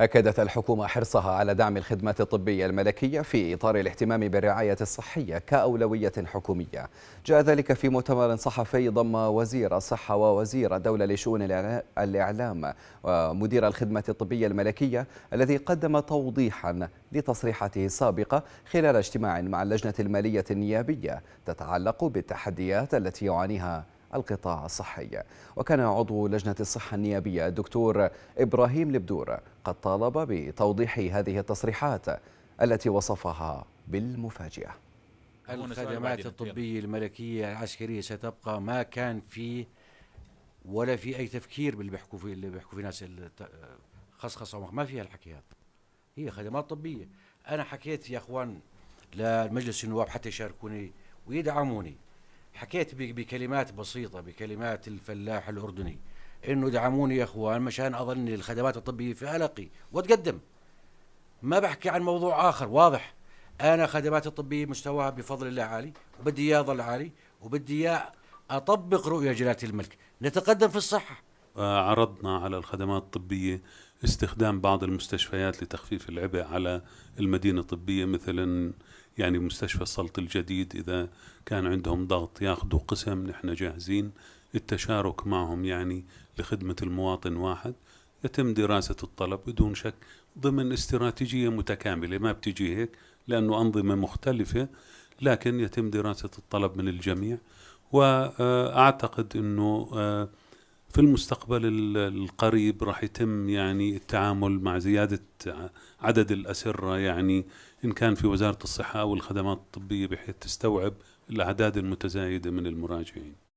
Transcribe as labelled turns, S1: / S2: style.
S1: أكدت الحكومة حرصها على دعم الخدمات الطبية الملكية في إطار الاهتمام بالرعاية الصحية كأولوية حكومية جاء ذلك في مؤتمر صحفي ضم وزير الصحة ووزير الدولة لشؤون الإعلام ومدير الخدمة الطبية الملكية الذي قدم توضيحا لتصريحاته السابقة خلال اجتماع مع اللجنة المالية النيابية تتعلق بالتحديات التي يعانيها القطاع الصحي وكان عضو لجنة الصحة النيابية الدكتور إبراهيم البدور قد طالب بتوضيح هذه التصريحات التي وصفها بالمفاجئة
S2: الخدمات الطبية الملكية العسكرية ستبقى ما كان في ولا في أي تفكير باللي بيحكوا فيه اللي بيحكوا فيه ناس خصخصة ما فيها الحكي هذا هي خدمات طبية أنا حكيت يا أخوان لمجلس النواب حتى يشاركوني ويدعموني حكيت بكلمات بسيطة بكلمات الفلاح الأردني انه دعموني يا اخوان مشان اظل الخدمات الطبيه في ألقي واتقدم ما بحكي عن موضوع اخر واضح انا خدمات الطبيه مستواها بفضل الله عالي وبدي اياه يظل عالي وبدي اياه اطبق رؤيه جلاله الملك نتقدم في الصحه
S3: آه، عرضنا على الخدمات الطبيه استخدام بعض المستشفيات لتخفيف العبء على المدينة الطبية مثلا يعني مستشفى السلط الجديد إذا كان عندهم ضغط ياخذوا قسم نحن جاهزين التشارك معهم يعني لخدمة المواطن واحد يتم دراسة الطلب بدون شك ضمن استراتيجية متكاملة ما بتجي هيك لأنه أنظمة مختلفة لكن يتم دراسة الطلب من الجميع وأعتقد أنه آه، في المستقبل القريب راح يتم يعني التعامل مع زيادة عدد الأسرة يعني إن كان في وزارة الصحة أو الخدمات الطبية بحيث تستوعب الأعداد المتزايدة من المراجعين